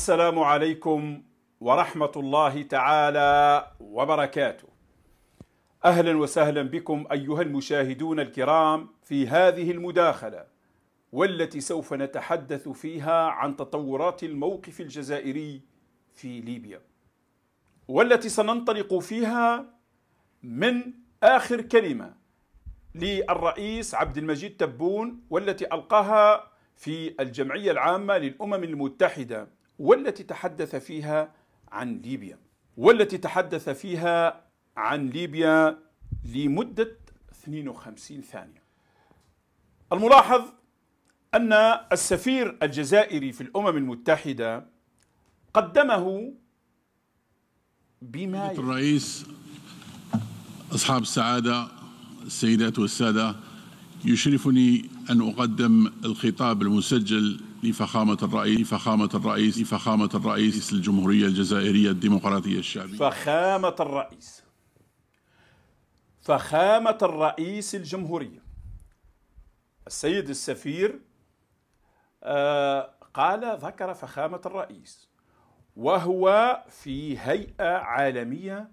السلام عليكم ورحمة الله تعالى وبركاته. أهلا وسهلا بكم أيها المشاهدون الكرام في هذه المداخلة والتي سوف نتحدث فيها عن تطورات الموقف الجزائري في ليبيا. والتي سننطلق فيها من آخر كلمة للرئيس عبد المجيد تبون والتي ألقاها في الجمعية العامة للأمم المتحدة والتي تحدث فيها عن ليبيا والتي تحدث فيها عن ليبيا لمدة 52 ثانية الملاحظ أن السفير الجزائري في الأمم المتحدة قدمه بما الرئيس أصحاب السعادة السيدات والسادة يشرفني أن أقدم الخطاب المسجل لفخامة الرئيس فخامة الرئيس فخامة الرئيس الجمهورية الجزائرية الديمقراطية الشعبية فخامة الرئيس فخامة الرئيس الجمهورية السيد السفير آه، قال ذكر فخامة الرئيس وهو في هيئة عالمية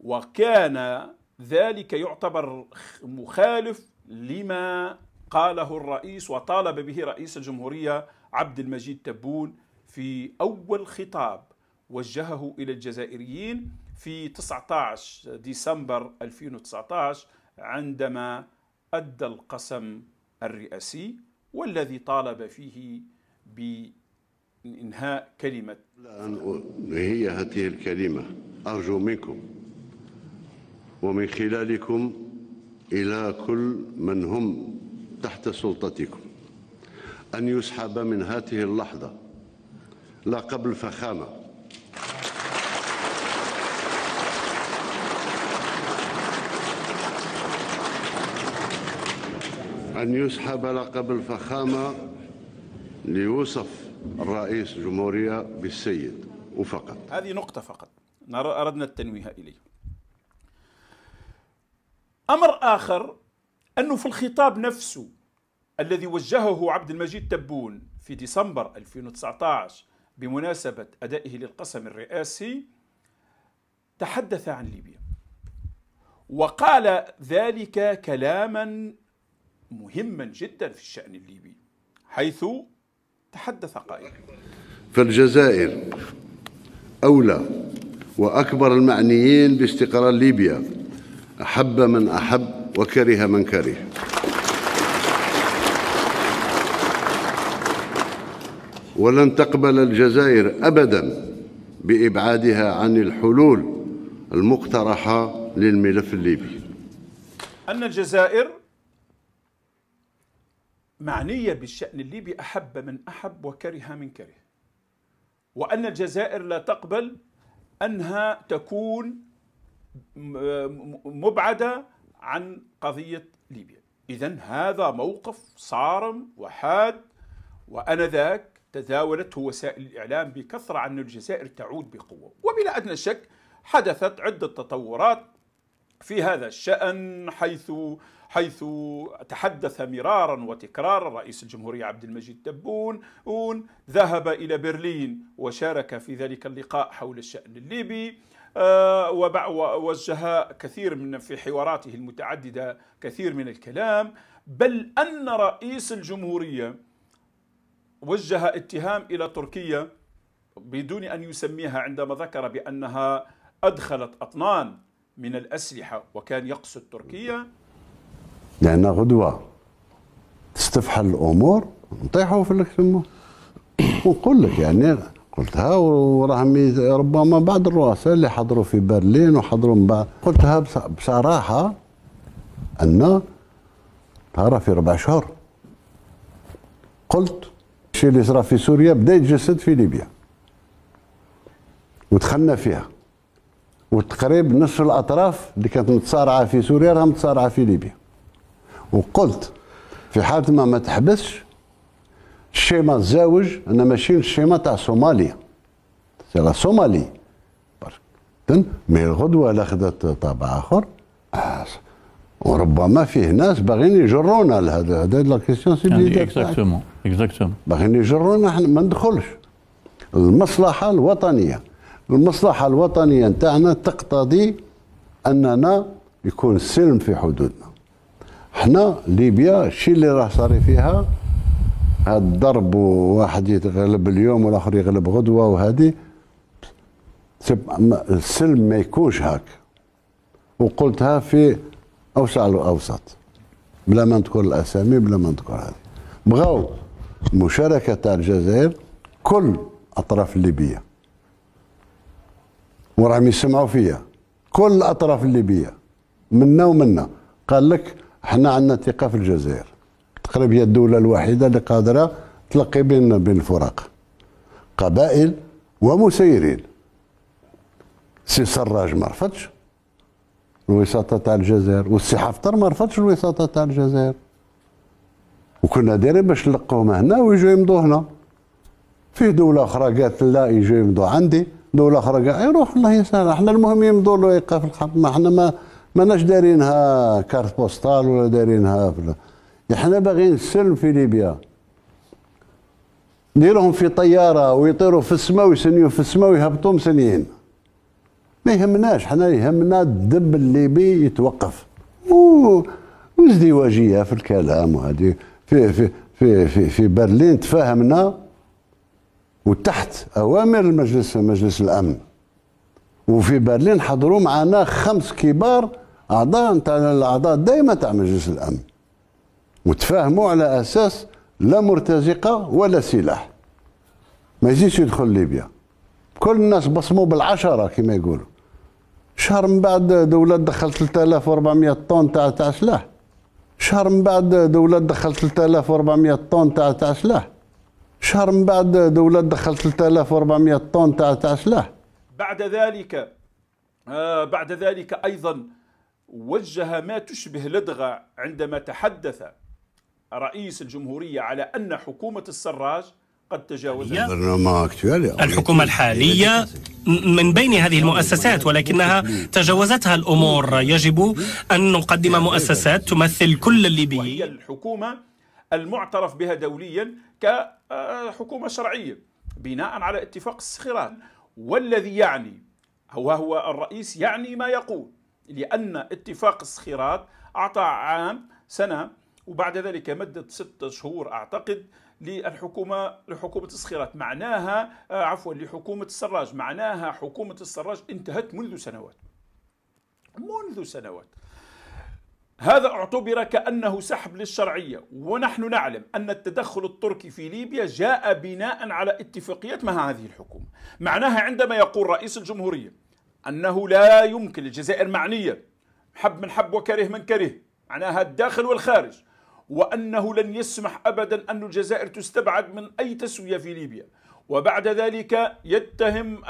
وكان ذلك يعتبر مخالف لما قاله الرئيس وطالب به رئيس الجمهورية عبد المجيد تبون في أول خطاب وجهه إلى الجزائريين في 19 ديسمبر 2019 عندما أدى القسم الرئاسي والذي طالب فيه بإنهاء كلمة الآن هي هذه الكلمة أرجو منكم ومن خلالكم إلى كل من هم تحت سلطتكم أن يسحب من هذه اللحظة لا قبل فخامة أن يسحب لقب الفخامة ليوصف الرئيس الجمهورية بالسيد وفقط هذه نقطة فقط أردنا التنويه إليه أمر آخر أنه في الخطاب نفسه الذي وجهه عبد المجيد تبون في ديسمبر 2019 بمناسبة أدائه للقسم الرئاسي تحدث عن ليبيا وقال ذلك كلاما مهما جدا في الشأن الليبي حيث تحدث قائلا فالجزائر أولى وأكبر المعنيين باستقرار ليبيا أحب من أحب وكره من كره ولن تقبل الجزائر أبدا بإبعادها عن الحلول المقترحة للملف الليبي أن الجزائر معنية بالشأن الليبي أحب من أحب وكره من كره وأن الجزائر لا تقبل أنها تكون مبعدة عن قضية ليبيا إذا هذا موقف صارم وحاد وأنذاك تداولته وسائل الإعلام بكثرة عن الجزائر تعود بقوة وبلا أدنى شك حدثت عدة تطورات في هذا الشأن حيث حيث تحدث مرارا وتكرارا رئيس الجمهورية عبد المجيد تبون ذهب إلى برلين وشارك في ذلك اللقاء حول الشأن الليبي آه، ووجه كثير من في حواراته المتعددة كثير من الكلام بل أن رئيس الجمهورية وجه اتهام إلى تركيا بدون أن يسميها عندما ذكر بأنها أدخلت أطنان من الأسلحة وكان يقصد تركيا لان غدوة تستفحل الأمور نطيحوا في الكلمة ونقول لك يعني قلتها وراهم ربما بعض الرؤساء اللي حضروا في برلين وحضروا من بعد قلتها بصراحة أن ترى في ربع شهر قلت الشيء اللي صرا في سوريا بدا يتجسد في ليبيا ودخلنا فيها وتقريب نصف الاطراف اللي كانت متصارعه في سوريا راها متصارعه في ليبيا وقلت في حاله ما ما تحبسش الشيما الزاوج انا ماشي الشيما تاع صوماليا سي لا برك مي الغدوه لاخذت طابع اخر وربما فيه ناس باغيين يجرونا لهذا هذا لا كيسيون سي اكزاكتومون اكزاكتومون باغيين يجرونا احنا ما ندخلش المصلحه الوطنيه المصلحه الوطنيه نتاعنا تقتضي اننا يكون السلم في حدودنا احنا ليبيا الشيء اللي راه صار فيها هذا الضرب وواحد يتغلب اليوم والاخر يغلب غدوه وهذه السلم ما يكونش هاك وقلتها في اوسع الاوسط بلا ما نذكر الاسامي بلا ما نذكر هذه بغاو مشاركه تاع الجزائر كل اطراف الليبيه وراهم يسمعوا فيا كل الاطراف الليبيه منا ومنا قال لك احنا عندنا ثقه في الجزائر تقريبا هي الدوله الوحيده اللي قادره تلقي بين بين الفرق قبائل ومسيرين سي سراج ما رفضش الوساطه تاع الجزائر والسي حفتر ما رفضش الوساطه تاع الجزائر وكنا دايرين باش نلقوهم هنا ويجوا يمضوا هنا في دوله اخرى قالت لا يجوا يمضوا عندي دوله اخرى قالت يروح إيه، الله يسهل احنا المهم يمضوا له ايقاف الحرب ما احنا ما ماناش دايرينها كارت بوستال ولا دايرينها احنا باغيين السلم في ليبيا نديرهم في طياره ويطيروا في السماء ويسنيوا في السماء ويهبطوا مسنيين ما يهمناش حنا يهمنا الدب الليبي يتوقف وازدواجيه في الكلام وهذه في في في في, في برلين تفاهمنا وتحت اوامر المجلس مجلس الامن وفي برلين حضروا معنا خمس كبار اعضاء نتاع الاعضاء دائما تاع مجلس الامن وتفاهموا على اساس لا مرتزقه ولا سلاح ما يزيدش يدخل ليبيا كل الناس بصموا بالعشره كما يقولوا شهر من بعد دولة دخلت 3400 طن تاع تاع سلاح شهر من بعد دولة دخلت 3400 طن تاع تاع سلاح شهر من بعد دولة دخلت 3400 طن تاع تاع سلاح بعد ذلك آه بعد ذلك أيضا وجه ما تشبه لدغة عندما تحدث رئيس الجمهورية على أن حكومة السراج قد تجاوزت الحكومة الحالية من بين هذه المؤسسات ولكنها تجاوزتها الأمور يجب أن نقدم مؤسسات تمثل كل الليبي الحكومة المعترف بها دوليا كحكومة شرعية بناء على اتفاق السخران والذي يعني هو هو الرئيس يعني ما يقول لأن اتفاق السخيرات أعطى عام سنة وبعد ذلك مدة ستة شهور أعتقد للحكومه لحكومه الصخيرات معناها آه، عفوا لحكومه السراج معناها حكومه السراج انتهت منذ سنوات منذ سنوات هذا اعتبر كانه سحب للشرعيه ونحن نعلم ان التدخل التركي في ليبيا جاء بناء على اتفاقيات مع هذه الحكومه معناها عندما يقول رئيس الجمهوريه انه لا يمكن الجزائر معنيه حب من حب وكره من كره معناها الداخل والخارج وأنه لن يسمح أبدا أن الجزائر تستبعد من أي تسوية في ليبيا وبعد ذلك يتهم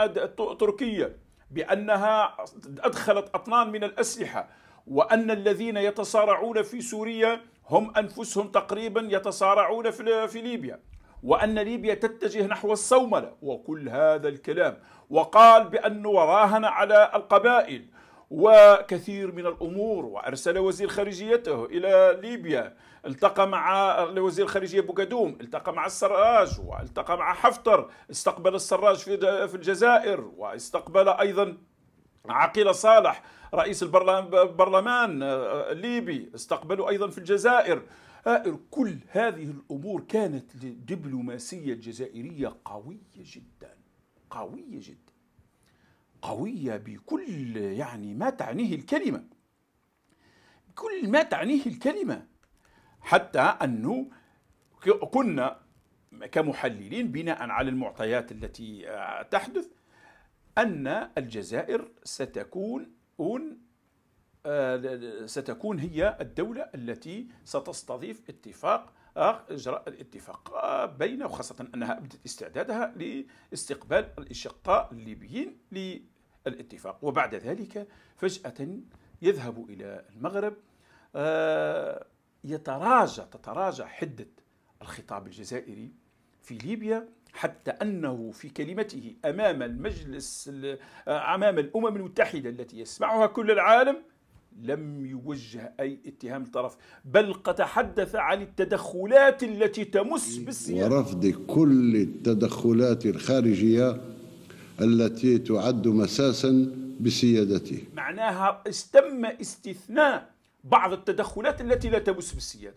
تركيا بأنها أدخلت أطنان من الأسلحة وأن الذين يتصارعون في سوريا هم أنفسهم تقريبا يتصارعون في ليبيا وأن ليبيا تتجه نحو الصوملة وكل هذا الكلام وقال بأنه وراهن على القبائل وكثير من الأمور وأرسل وزير خارجيته إلى ليبيا التقى مع وزير الخارجيه بوكادوم التقى مع السراج والتقى مع حفتر استقبل السراج في في الجزائر واستقبل ايضا عقيل صالح رئيس البرلمان آه، الليبي استقبلوا ايضا في الجزائر آه، كل هذه الامور كانت الدبلوماسية الجزائريه قويه جدا قويه جدا قويه بكل يعني ما تعنيه الكلمه كل ما تعنيه الكلمه حتى أنه كنا كمحللين بناء على المعطيات التي آه، تحدث أن الجزائر ستكون آه، ستكون هي الدولة التي ستستضيف اتفاق آه، إجراء الاتفاق بين وخاصة أنها أبدت استعدادها لاستقبال الإشقاء الليبيين للاتفاق وبعد ذلك فجأة يذهب إلى المغرب يتراجع تتراجع حدة الخطاب الجزائري في ليبيا حتى أنه في كلمته أمام المجلس آه، أمام الأمم المتحدة التي يسمعها كل العالم لم يوجه أي اتهام طرف بل قد تحدث عن التدخلات التي تمس إيه، بالسياسة ورفض كل التدخلات الخارجية التي تعد مساسا بسيادته معناها استم استثناء بعض التدخلات التي لا تمس بالسيادة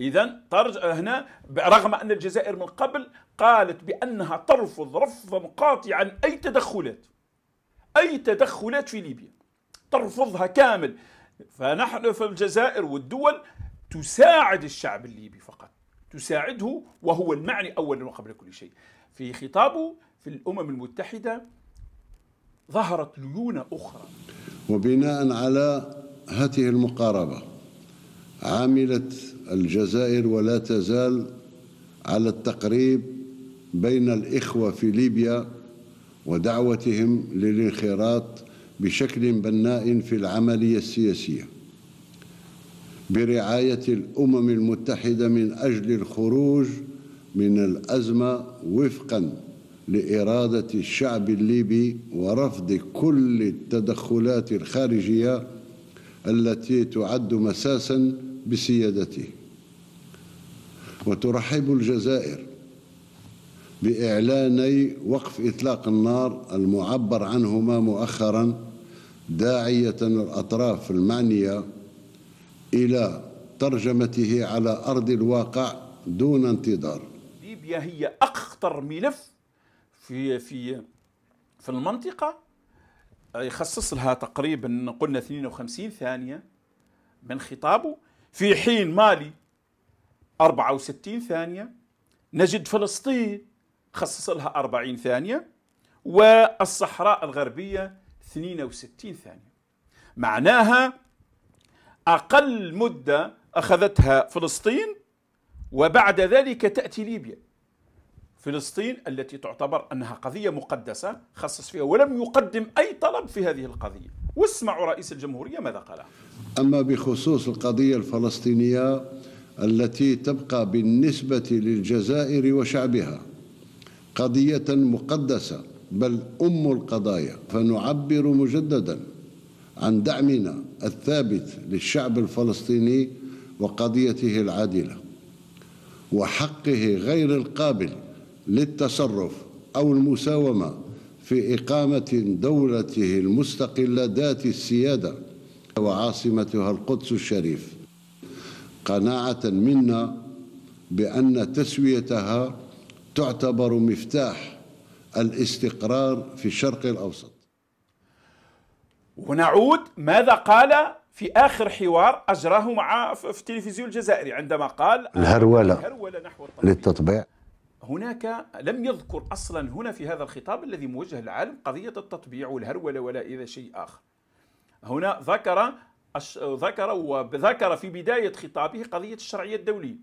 إذا هنا رغم أن الجزائر من قبل قالت بأنها ترفض رفضا قاطعا أي تدخلات أي تدخلات في ليبيا ترفضها كامل فنحن في الجزائر والدول تساعد الشعب الليبي فقط تساعده وهو المعني أولا وقبل كل شيء في خطابه في الأمم المتحدة ظهرت ليونة أخرى وبناء على هذه المقاربة عملت الجزائر ولا تزال على التقريب بين الإخوة في ليبيا ودعوتهم للانخراط بشكل بناء في العملية السياسية برعاية الأمم المتحدة من أجل الخروج من الأزمة وفقاً لإرادة الشعب الليبي ورفض كل التدخلات الخارجية التي تعد مساسا بسيادته وترحب الجزائر باعلاني وقف اطلاق النار المعبر عنهما مؤخرا داعيه الاطراف المعنيه الى ترجمته على ارض الواقع دون انتظار ليبيا هي اخطر ملف في في في المنطقه يخصص لها تقريبا قلنا 52 ثانية من خطابه في حين مالي 64 ثانية نجد فلسطين خصص لها 40 ثانية والصحراء الغربية 62 ثانية معناها أقل مدة أخذتها فلسطين وبعد ذلك تأتي ليبيا فلسطين التي تعتبر أنها قضية مقدسة خصص فيها ولم يقدم أي طلب في هذه القضية واسمعوا رئيس الجمهورية ماذا قال أما بخصوص القضية الفلسطينية التي تبقى بالنسبة للجزائر وشعبها قضية مقدسة بل أم القضايا فنعبر مجددا عن دعمنا الثابت للشعب الفلسطيني وقضيته العادلة وحقه غير القابل للتصرف أو المساومة في إقامة دولته المستقلة ذات السيادة وعاصمتها القدس الشريف قناعة منا بأن تسويتها تعتبر مفتاح الاستقرار في الشرق الأوسط ونعود ماذا قال في آخر حوار أجراه مع في التلفزيون الجزائري عندما قال الهرولة, الهرولة نحو للتطبيع هناك لم يذكر اصلا هنا في هذا الخطاب الذي موجه للعالم قضيه التطبيع والهروله ولا اذا شيء اخر. هنا ذكر ذكر وذكر في بدايه خطابه قضيه الشرعيه الدوليه.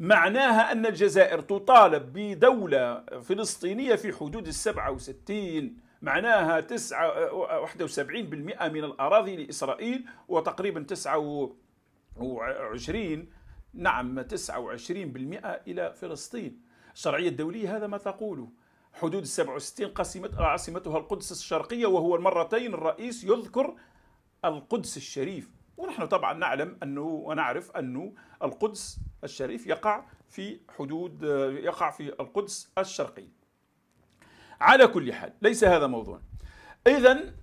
معناها ان الجزائر تطالب بدوله فلسطينيه في حدود ال 67 معناها 9 71% من الاراضي لاسرائيل وتقريبا 29 نعم 29% الى فلسطين. الشرعية الدولية هذا ما تقوله حدود 67 قسمت عاصمتها القدس الشرقية وهو المرتين الرئيس يذكر القدس الشريف ونحن طبعا نعلم أنه ونعرف أنه القدس الشريف يقع في حدود يقع في القدس الشرقية على كل حال ليس هذا موضوع إذا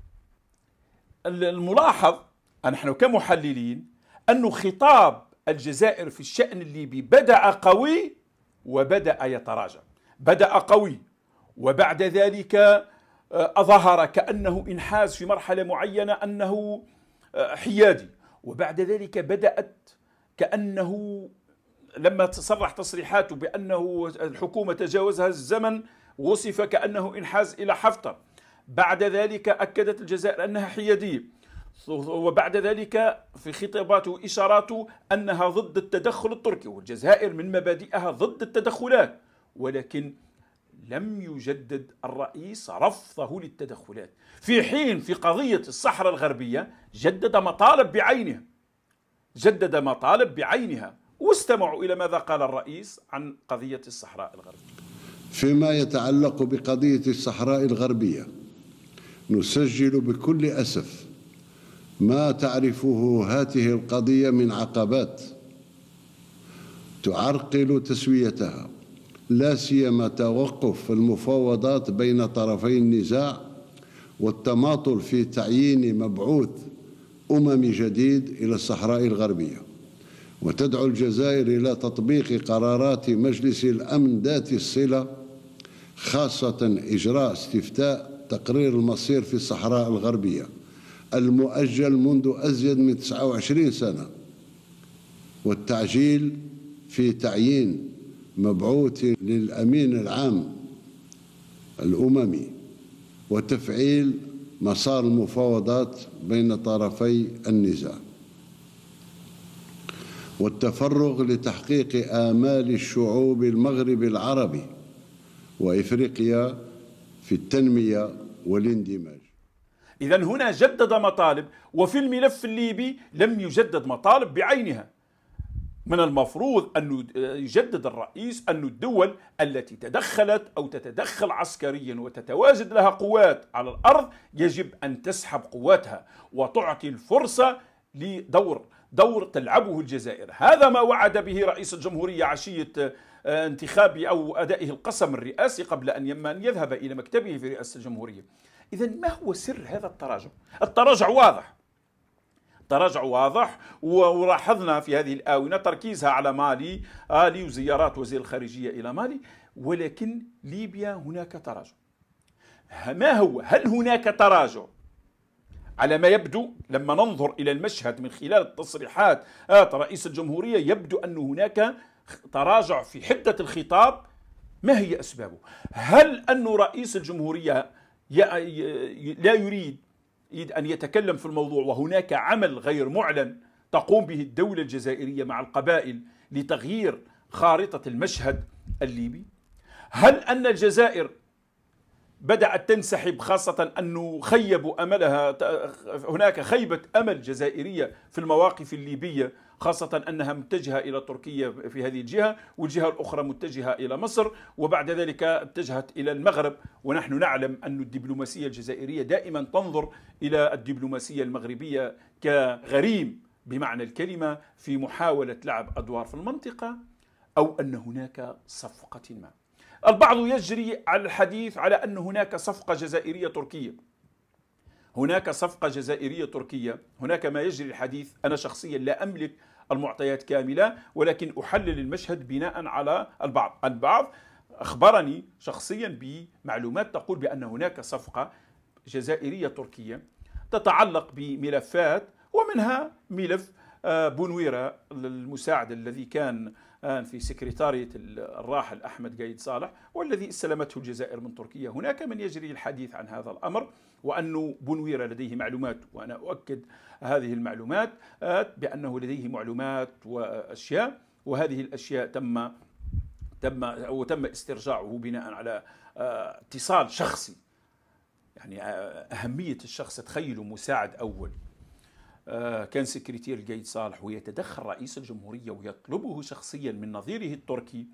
الملاحظ نحن كمحللين أن خطاب الجزائر في الشأن الليبي بدأ قوي وبدأ يتراجع بدأ قوي وبعد ذلك آه، أظهر كأنه انحاز في مرحلة معينة أنه آه، حيادي وبعد ذلك بدأت كأنه لما تصرح تصريحاته بأنه الحكومة تجاوزها الزمن وصف كأنه انحاز إلى حفتر بعد ذلك أكدت الجزائر أنها حيادية وبعد ذلك في خطاباته إشاراته أنها ضد التدخل التركي والجزائر من مبادئها ضد التدخلات ولكن لم يجدد الرئيس رفضه للتدخلات في حين في قضية الصحراء الغربية جدد مطالب بعينها جدد مطالب بعينها واستمعوا إلى ماذا قال الرئيس عن قضية الصحراء الغربية فيما يتعلق بقضية الصحراء الغربية نسجل بكل أسف ما تعرفه هذه القضية من عقبات تعرقل تسويتها لا سيما توقف المفاوضات بين طرفي النزاع والتماطل في تعيين مبعوث أممي جديد إلى الصحراء الغربية وتدعو الجزائر إلى تطبيق قرارات مجلس الأمن ذات الصلة خاصة إجراء استفتاء تقرير المصير في الصحراء الغربية المؤجل منذ أزيد من 29 سنة والتعجيل في تعيين مبعوث للأمين العام الأممي وتفعيل مسار المفاوضات بين طرفي النزاع والتفرغ لتحقيق آمال الشعوب المغرب العربي وإفريقيا في التنمية والاندماج إذا هنا جدد مطالب وفي الملف الليبي لم يجدد مطالب بعينها من المفروض أن يجدد الرئيس أن الدول التي تدخلت أو تتدخل عسكريا وتتواجد لها قوات على الأرض يجب أن تسحب قواتها وتعطي الفرصة لدور دور تلعبه الجزائر هذا ما وعد به رئيس الجمهورية عشية آه، انتخابي أو أدائه القسم الرئاسي قبل أن يذهب إلى مكتبه في رئاسة الجمهورية إذا ما هو سر هذا التراجع؟ التراجع واضح تراجع واضح ولاحظنا في هذه الآونة تركيزها على مالي آلي آه، وزيارات وزير الخارجية إلى مالي ولكن ليبيا هناك تراجع ما هو هل هناك تراجع على ما يبدو لما ننظر إلى المشهد من خلال التصريحات آه، رئيس الجمهورية يبدو أن هناك تراجع في حدة الخطاب ما هي أسبابه هل أن رئيس الجمهورية لا يريد أن يتكلم في الموضوع وهناك عمل غير معلن تقوم به الدولة الجزائرية مع القبائل لتغيير خارطة المشهد الليبي هل أن الجزائر بدأت تنسحب خاصة أنه خيبوا أملها هناك خيبة أمل جزائرية في المواقف الليبية خاصة أنها متجهة إلى تركيا في هذه الجهة والجهة الأخرى متجهة إلى مصر وبعد ذلك اتجهت إلى المغرب ونحن نعلم أن الدبلوماسية الجزائرية دائما تنظر إلى الدبلوماسية المغربية كغريم بمعنى الكلمة في محاولة لعب أدوار في المنطقة أو أن هناك صفقة ما البعض يجري على الحديث على أن هناك صفقة جزائرية تركية هناك صفقة جزائرية تركية هناك ما يجري الحديث أنا شخصيا لا أملك المعطيات كاملة ولكن أحلل المشهد بناء على البعض البعض أخبرني شخصيا بمعلومات تقول بأن هناك صفقة جزائرية تركية تتعلق بملفات ومنها ملف آه، بونويرا المساعد الذي كان آه، في سكرتارية الراحل أحمد قايد صالح والذي استلمته الجزائر من تركيا هناك من يجري الحديث عن هذا الأمر وأنه بنوير لديه معلومات وأنا أؤكد هذه المعلومات آه، بأنه لديه معلومات وأشياء وهذه الأشياء تم تم أو تم استرجاعه بناء على آه، اتصال شخصي يعني آه، أهمية الشخص تخيلوا مساعد أول كان سكرتير الجيد صالح ويتدخل رئيس الجمهورية ويطلبه شخصيا من نظيره التركي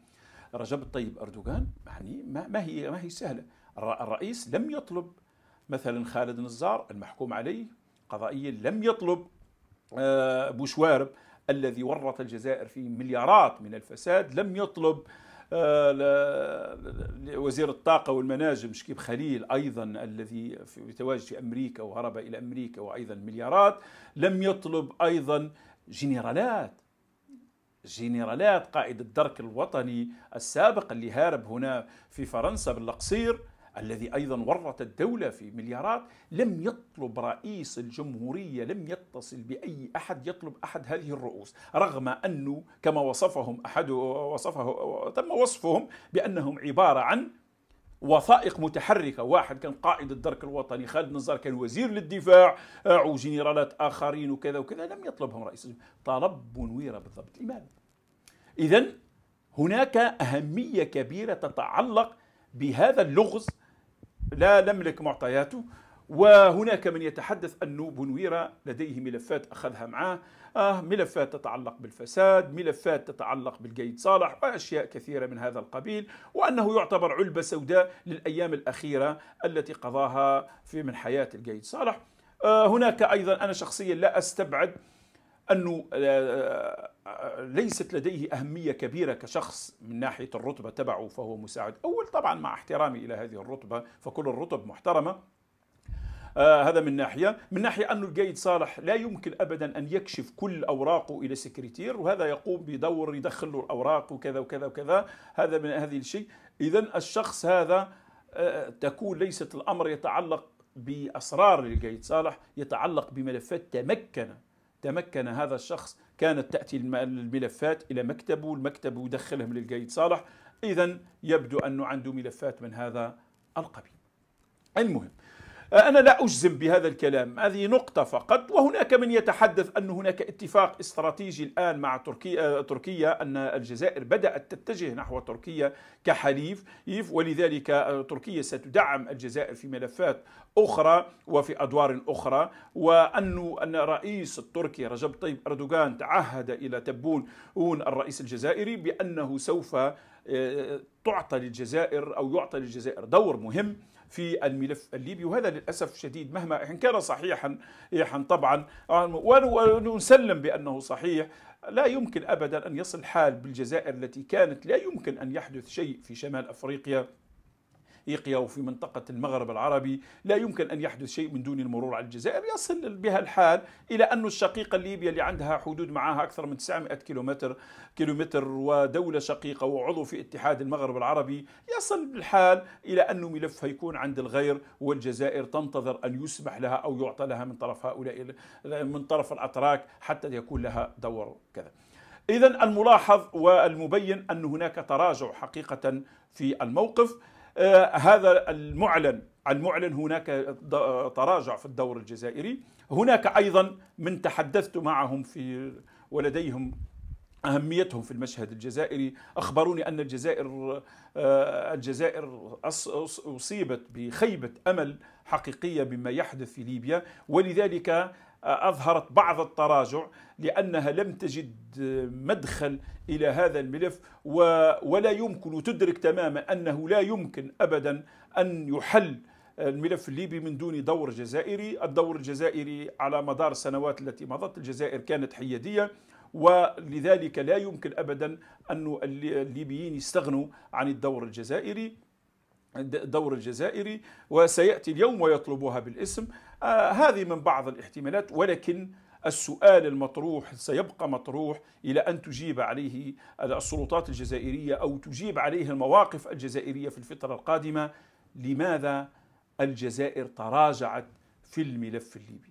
رجب الطيب أردوغان يعني ما هي ما هي سهلة الرئيس لم يطلب مثلا خالد نزار المحكوم عليه قضائيا لم يطلب آه، بوشوارب الذي ورط الجزائر في مليارات من الفساد لم يطلب آه، وزير الطاقة والمناجم شكيب خليل أيضا الذي يتواجد تواجد في أمريكا وهرب إلى أمريكا وأيضا مليارات لم يطلب أيضا جنرالات جنرالات قائد الدرك الوطني السابق اللي هارب هنا في فرنسا بالقصير الذي أيضا ورط الدولة في مليارات لم يطلب رئيس الجمهورية لم يتصل بأي أحد يطلب أحد هذه الرؤوس رغم أنه كما وصفهم أحد وصفه تم وصفهم بأنهم عبارة عن وثائق متحركة واحد كان قائد الدرك الوطني خالد نزار كان وزير للدفاع وجنرالات آخرين وكذا وكذا لم يطلبهم رئيس طلب بنويرة بالضبط لماذا؟ إذا هناك أهمية كبيرة تتعلق بهذا اللغز لا نملك معطياته وهناك من يتحدث أن بنويرة لديه ملفات أخذها معاه آه ملفات تتعلق بالفساد ملفات تتعلق بالقيد صالح وأشياء كثيرة من هذا القبيل وأنه يعتبر علبة سوداء للأيام الأخيرة التي قضاها في من حياة القيد صالح آه هناك أيضا أنا شخصيا لا أستبعد أنه آه ليست لديه أهمية كبيرة كشخص من ناحية الرتبة تبعه فهو مساعد أول طبعا مع احترامي إلى هذه الرتبة فكل الرتب محترمة آه هذا من ناحية من ناحية أن القايد صالح لا يمكن أبدا أن يكشف كل أوراقه إلى سكرتير وهذا يقوم بدور يدخل له الأوراق وكذا وكذا وكذا هذا من هذه الشيء إذا الشخص هذا آه تكون ليست الأمر يتعلق بأسرار القيد صالح يتعلق بملفات تمكن تمكن هذا الشخص كانت تأتي الملفات إلى مكتبه المكتب يدخلهم للقايد صالح إذا يبدو أنه عنده ملفات من هذا القبيل المهم أنا لا أجزم بهذا الكلام هذه نقطة فقط وهناك من يتحدث أن هناك اتفاق استراتيجي الآن مع تركيا, تركيا أن الجزائر بدأت تتجه نحو تركيا كحليف ولذلك آه، تركيا ستدعم الجزائر في ملفات أخرى وفي أدوار أخرى وأن أن الرئيس التركي رجب طيب أردوغان تعهد إلى تبون الرئيس الجزائري بأنه سوف آه، آه، تعطى للجزائر أو يعطى للجزائر دور مهم في الملف الليبي وهذا للاسف شديد مهما ان كان صحيحا طبعا آه، ونسلم بانه صحيح لا يمكن ابدا ان يصل حال بالجزائر التي كانت لا يمكن ان يحدث شيء في شمال افريقيا إفريقيا وفي منطقة المغرب العربي لا يمكن أن يحدث شيء من دون المرور على الجزائر يصل بها الحال إلى أن الشقيقة الليبية اللي عندها حدود معها أكثر من 900 كيلومتر كيلومتر ودولة شقيقة وعضو في اتحاد المغرب العربي يصل الحال إلى أن ملفها يكون عند الغير والجزائر تنتظر أن يسمح لها أو يعطى لها من طرف هؤلاء من طرف الأتراك حتى يكون لها دور كذا إذا الملاحظ والمبين أن هناك تراجع حقيقة في الموقف آه، هذا المعلن المعلن هناك تراجع في الدور الجزائري هناك أيضا من تحدثت معهم في ولديهم أهميتهم في المشهد الجزائري أخبروني أن الجزائر آه، الجزائر أصيبت بخيبة أمل حقيقية بما يحدث في ليبيا ولذلك أظهرت بعض التراجع لأنها لم تجد مدخل إلى هذا الملف ولا يمكن تدرك تماما أنه لا يمكن أبدا أن يحل الملف الليبي من دون دور جزائري الدور الجزائري على مدار السنوات التي مضت الجزائر كانت حيادية ولذلك لا يمكن أبدا أن الليبيين يستغنوا عن الدور الجزائري الدور الجزائري وسيأتي اليوم ويطلبها بالاسم آه هذه من بعض الاحتمالات ولكن السؤال المطروح سيبقى مطروح الى ان تجيب عليه السلطات الجزائريه او تجيب عليه المواقف الجزائريه في الفتره القادمه لماذا الجزائر تراجعت في الملف الليبي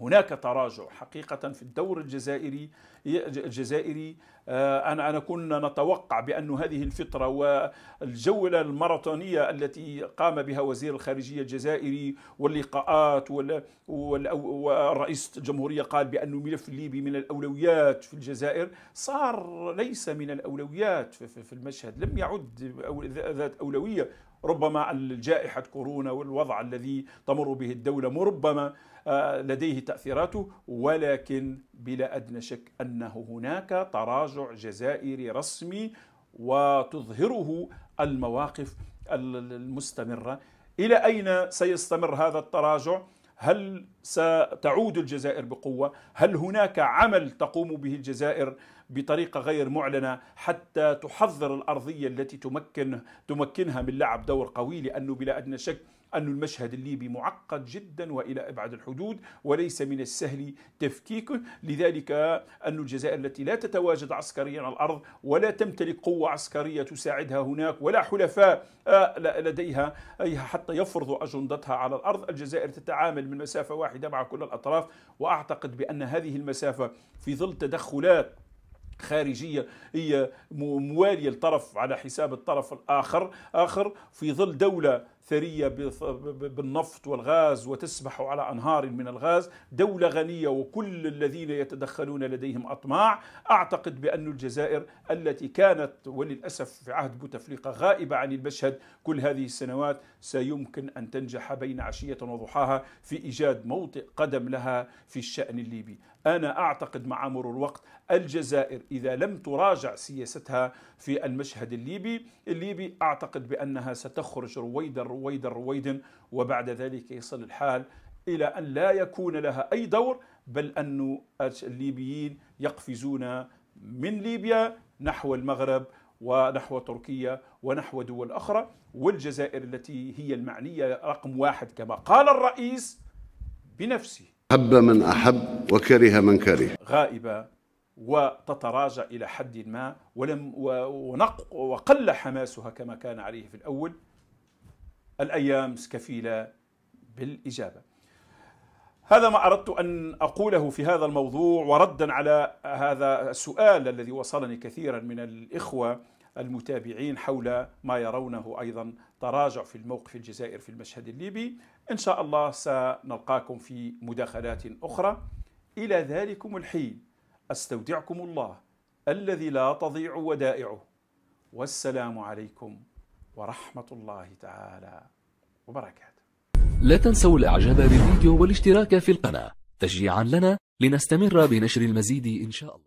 هناك تراجع حقيقة في الدور الجزائري الجزائري آه، أنا أنا كنا نتوقع بأن هذه الفترة والجولة الماراثونية التي قام بها وزير الخارجية الجزائري واللقاءات والرئيس الجمهورية قال بأن الملف الليبي من الأولويات في الجزائر صار ليس من الأولويات في المشهد لم يعد ذات أولوية ربما الجائحة كورونا والوضع الذي تمر به الدولة ربما آه، لديه تأثيراته ولكن بلا أدنى شك أنه هناك تراجع جزائري رسمي وتظهره المواقف المستمرة إلى أين سيستمر هذا التراجع؟ هل ستعود الجزائر بقوة؟ هل هناك عمل تقوم به الجزائر بطريقة غير معلنة حتى تحضر الأرضية التي تمكن تمكنها من لعب دور قوي لأنه بلا أدنى شك أن المشهد الليبي معقد جدا وإلى أبعد الحدود وليس من السهل تفكيكه لذلك أن الجزائر التي لا تتواجد عسكريا على الأرض ولا تمتلك قوة عسكرية تساعدها هناك ولا حلفاء آه، لديها حتى يفرضوا أجندتها على الأرض الجزائر تتعامل من مسافة واحدة مع كل الأطراف وأعتقد بأن هذه المسافة في ظل تدخلات خارجية هي موالية لطرف على حساب الطرف الآخر آخر في ظل دولة ثرية بالنفط والغاز وتسبح على أنهار من الغاز دولة غنية وكل الذين يتدخلون لديهم أطماع أعتقد بأن الجزائر التي كانت وللأسف في عهد بوتفليقة غائبة عن المشهد كل هذه السنوات سيمكن أن تنجح بين عشية وضحاها في إيجاد موطئ قدم لها في الشأن الليبي أنا أعتقد مع مرور الوقت الجزائر إذا لم تراجع سياستها في المشهد الليبي الليبي أعتقد بأنها ستخرج رويدا رويدا رويدا وبعد ذلك يصل الحال إلى أن لا يكون لها أي دور بل أن الليبيين يقفزون من ليبيا نحو المغرب ونحو تركيا ونحو دول أخرى والجزائر التي هي المعنية رقم واحد كما قال الرئيس بنفسه أحب من أحب وكره من كره غائبة وتتراجع إلى حد ما ولم ونق وقل حماسها كما كان عليه في الأول الأيام كفيلة بالإجابة هذا ما أردت أن أقوله في هذا الموضوع وردا على هذا السؤال الذي وصلني كثيرا من الإخوة المتابعين حول ما يرونه أيضا تراجع في الموقف الجزائر في المشهد الليبي إن شاء الله سنلقاكم في مداخلات أخرى إلى ذلكم الحين أستودعكم الله الذي لا تضيع ودائعه والسلام عليكم ورحمة الله تعالى وبركاته لا تنسوا الإعجاب بالفيديو والاشتراك في القناة تشجيعا لنا لنستمر بنشر المزيد إن شاء الله